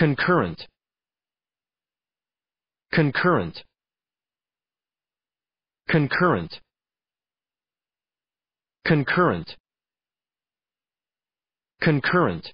concurrent concurrent concurrent concurrent concurrent